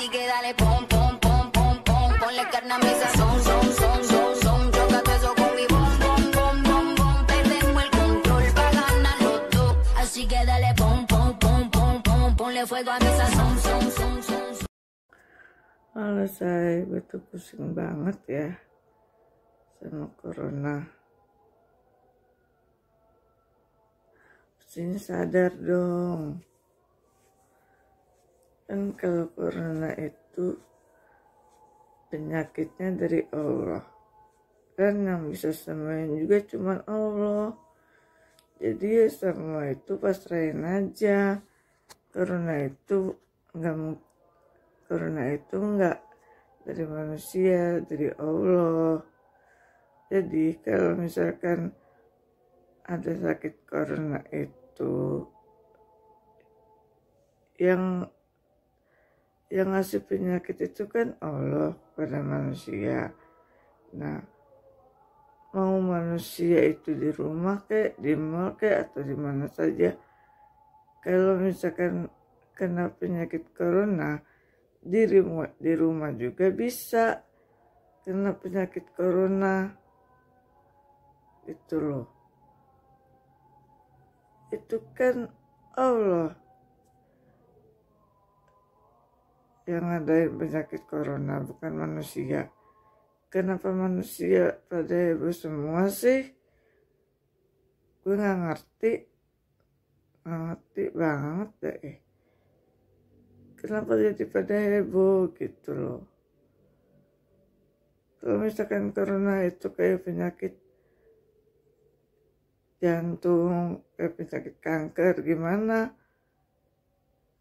Así que dale pom, pom, pom, pom, pom. Ponle carne a mi sazón, son, son, son, son. Chócate eso con mi bom, bom, bom, bom, bom. Perdemos el control para ganar los dos. Así que dale pom, pom, pom, pom, pom. Ponle fuego a mi sazón, son, son, son. son. All saya pusing banget ya sama corona. Pusing sadar dong. kan kalau corona itu penyakitnya dari Allah kan yang bisa semain juga cuma Allah jadi ya semua itu pasrahin aja Corona itu nggak karena itu nggak dari manusia dari Allah jadi kalau misalkan ada sakit corona itu yang yang ngasih penyakit itu kan Allah pada manusia. Nah, mau manusia itu di rumah ke, di mall ke, atau di mana saja, kalau misalkan kena penyakit corona, di rumah, di rumah juga bisa kena penyakit corona. Itu loh. Itu kan Allah yang ngadain penyakit corona bukan manusia kenapa manusia pada heboh semua sih gue nggak ngerti gak ngerti banget deh eh. kenapa jadi pada heboh gitu loh kalau misalkan corona itu kayak penyakit jantung kayak penyakit kanker gimana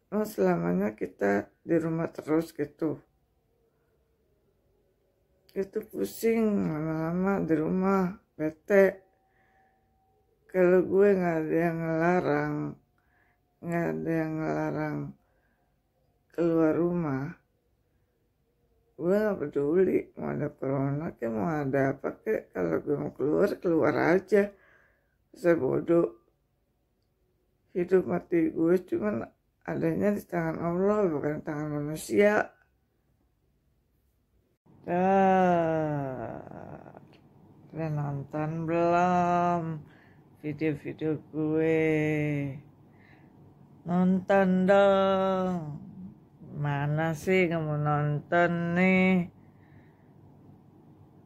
oh selamanya kita di rumah terus gitu itu pusing lama-lama di rumah bete kalau gue nggak ada yang ngelarang nggak ada yang ngelarang keluar rumah gue gak peduli mau ada corona ke mau ada apa ke kalau gue mau keluar keluar aja saya bodoh hidup mati gue cuman adanya di tangan Allah bukan tangan manusia Dah. Kalian nonton belum video-video gue? Nonton dong. Mana sih kamu nonton nih?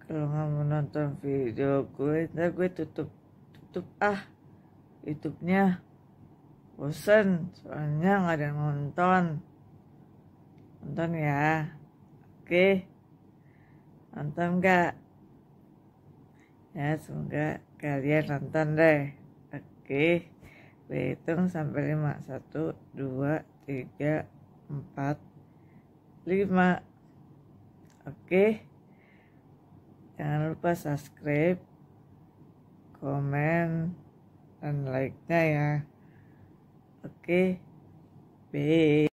Kalau kamu nonton video gue, ntar gue tutup tutup ah YouTube-nya bosen soalnya nggak ada yang nonton nonton ya oke nonton nggak ya semoga kalian nonton deh oke hitung sampai lima satu dua tiga empat lima oke jangan lupa subscribe komen dan like-nya ya Oke. Okay. B.